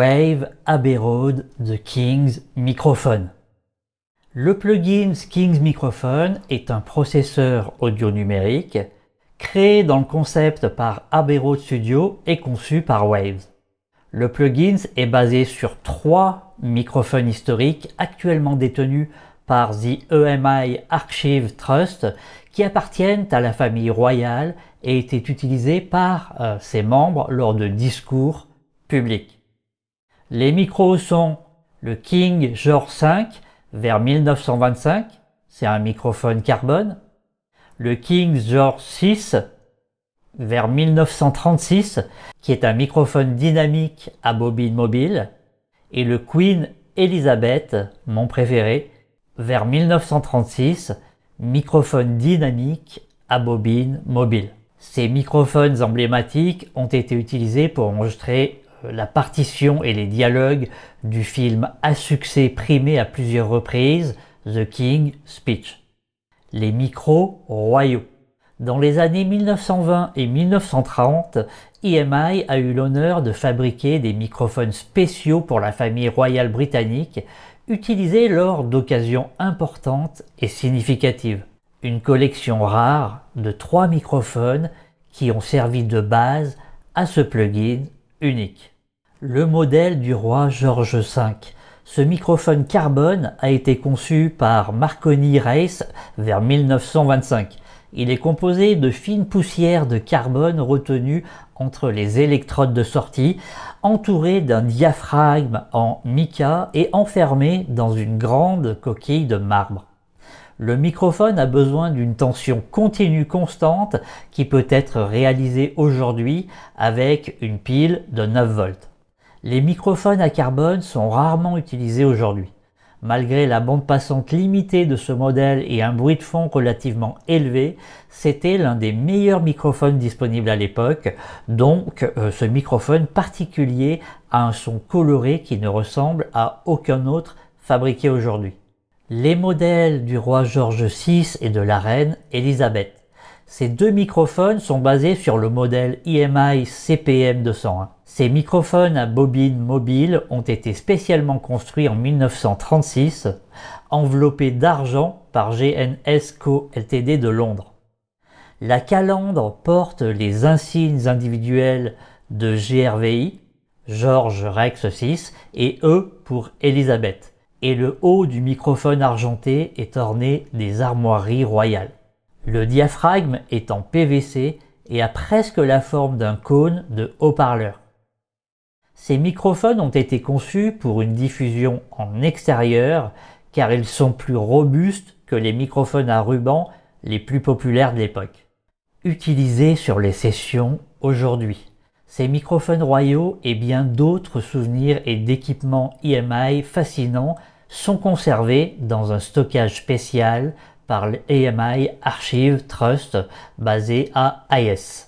Wave Abbey Road The King's Microphone. Le plugin King's Microphone est un processeur audio numérique créé dans le concept par Abbey Road Studio et conçu par Waves. Le plugin est basé sur trois microphones historiques actuellement détenus par The EMI Archive Trust qui appartiennent à la famille royale et étaient utilisés par euh, ses membres lors de discours publics. Les micros sont le King George V vers 1925, c'est un microphone carbone. Le King George VI vers 1936, qui est un microphone dynamique à bobine mobile. Et le Queen Elizabeth, mon préféré, vers 1936, microphone dynamique à bobine mobile. Ces microphones emblématiques ont été utilisés pour enregistrer euh, la partition et les dialogues du film à succès primé à plusieurs reprises, The King Speech. Les micros royaux. Dans les années 1920 et 1930, EMI a eu l'honneur de fabriquer des microphones spéciaux pour la famille royale britannique, utilisés lors d'occasions importantes et significatives. Une collection rare de trois microphones qui ont servi de base à ce plugin unique. Le modèle du roi George V. Ce microphone carbone a été conçu par Marconi Reis vers 1925. Il est composé de fines poussières de carbone retenues entre les électrodes de sortie, entouré d'un diaphragme en mica et enfermé dans une grande coquille de marbre. Le microphone a besoin d'une tension continue constante qui peut être réalisée aujourd'hui avec une pile de 9 volts. Les microphones à carbone sont rarement utilisés aujourd'hui. Malgré la bande passante limitée de ce modèle et un bruit de fond relativement élevé, c'était l'un des meilleurs microphones disponibles à l'époque, donc euh, ce microphone particulier a un son coloré qui ne ressemble à aucun autre fabriqué aujourd'hui les modèles du roi George VI et de la reine Elisabeth. Ces deux microphones sont basés sur le modèle IMI CPM 201. Ces microphones à bobine mobile ont été spécialement construits en 1936, enveloppés d'argent par GNS Co Ltd de Londres. La calandre porte les insignes individuels de GRVI, George Rex VI, et E pour Elisabeth et le haut du microphone argenté est orné des armoiries royales. Le diaphragme est en PVC et a presque la forme d'un cône de haut-parleur. Ces microphones ont été conçus pour une diffusion en extérieur car ils sont plus robustes que les microphones à ruban les plus populaires de l'époque, utilisés sur les sessions aujourd'hui. Ces microphones royaux et bien d'autres souvenirs et d'équipements EMI fascinants sont conservés dans un stockage spécial par l'EMI e Archive Trust basé à Hayes.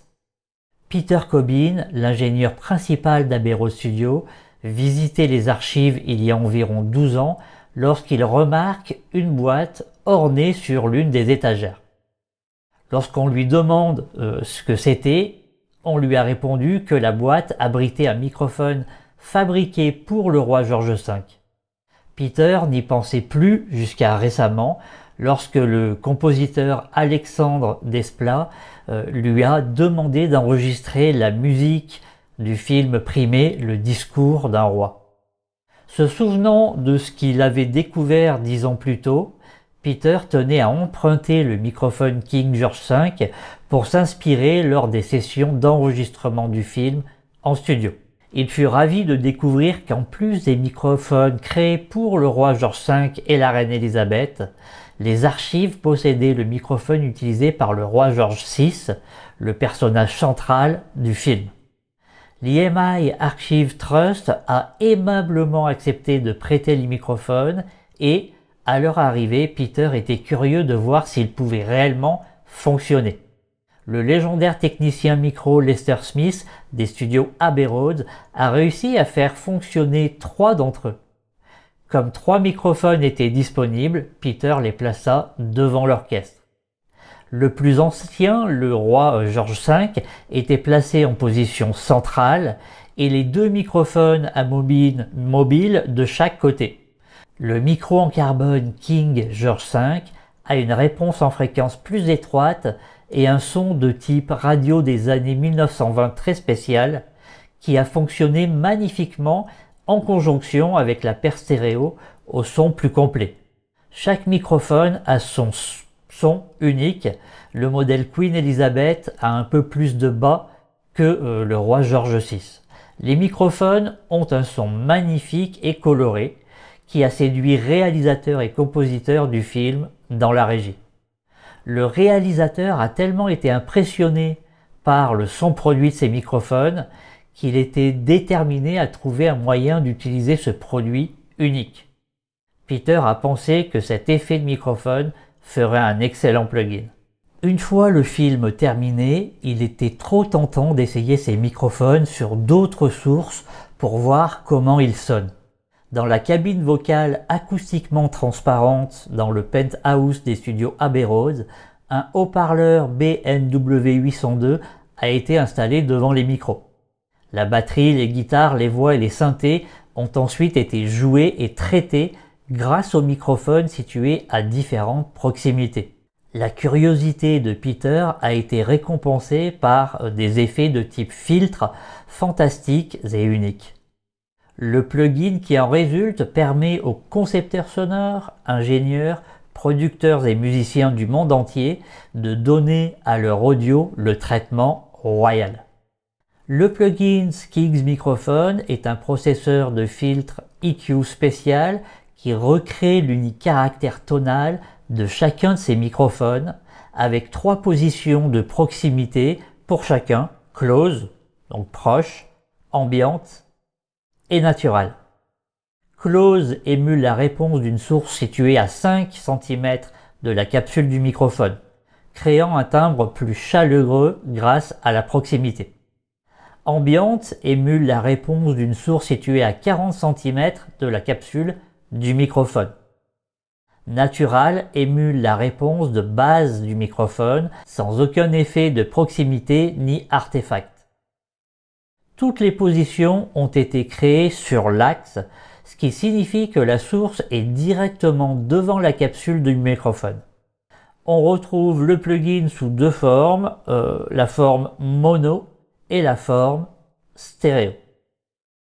Peter Cobin, l'ingénieur principal d'Abero Studio, visitait les archives il y a environ 12 ans lorsqu'il remarque une boîte ornée sur l'une des étagères. Lorsqu'on lui demande euh, ce que c'était, on lui a répondu que la boîte abritait un microphone fabriqué pour le roi George V. Peter n'y pensait plus jusqu'à récemment, lorsque le compositeur Alexandre Desplat euh, lui a demandé d'enregistrer la musique du film primé Le discours d'un roi. Se souvenant de ce qu'il avait découvert dix ans plus tôt, Peter tenait à emprunter le microphone King George V pour s'inspirer lors des sessions d'enregistrement du film en studio. Il fut ravi de découvrir qu'en plus des microphones créés pour le roi George V et la reine Elisabeth, les archives possédaient le microphone utilisé par le roi George VI, le personnage central du film. L'EMI Archive Trust a aimablement accepté de prêter les microphones et à leur arrivée, Peter était curieux de voir s'ils pouvaient réellement fonctionner. Le légendaire technicien micro Lester Smith des studios Abbey Road a réussi à faire fonctionner trois d'entre eux. Comme trois microphones étaient disponibles, Peter les plaça devant l'orchestre. Le plus ancien, le roi George V, était placé en position centrale et les deux microphones à mobiles mobile de chaque côté. Le micro en carbone King George V a une réponse en fréquence plus étroite et un son de type radio des années 1920 très spécial qui a fonctionné magnifiquement en conjonction avec la paire stéréo au son plus complet. Chaque microphone a son son unique. Le modèle Queen Elizabeth a un peu plus de bas que euh, le roi George VI. Les microphones ont un son magnifique et coloré qui a séduit réalisateur et compositeur du film dans la régie. Le réalisateur a tellement été impressionné par le son produit de ses microphones qu'il était déterminé à trouver un moyen d'utiliser ce produit unique. Peter a pensé que cet effet de microphone ferait un excellent plugin. Une fois le film terminé, il était trop tentant d'essayer ses microphones sur d'autres sources pour voir comment ils sonnent. Dans la cabine vocale acoustiquement transparente dans le penthouse des studios Abbey Road, un haut-parleur BNW 802 a été installé devant les micros. La batterie, les guitares, les voix et les synthés ont ensuite été joués et traités grâce aux microphones situés à différentes proximités. La curiosité de Peter a été récompensée par des effets de type filtre fantastiques et uniques. Le plugin qui en résulte permet aux concepteurs sonores, ingénieurs, producteurs et musiciens du monde entier de donner à leur audio le traitement royal. Le plugin Skigs Microphone est un processeur de filtre EQ spécial qui recrée l'unique caractère tonal de chacun de ces microphones avec trois positions de proximité pour chacun, close, donc proche, ambiante et naturel. Close émule la réponse d'une source située à 5 cm de la capsule du microphone, créant un timbre plus chaleureux grâce à la proximité. Ambiante émule la réponse d'une source située à 40 cm de la capsule du microphone. Natural émule la réponse de base du microphone sans aucun effet de proximité ni artefact. Toutes les positions ont été créées sur l'axe, ce qui signifie que la source est directement devant la capsule du microphone. On retrouve le plugin sous deux formes, euh, la forme mono et la forme stéréo.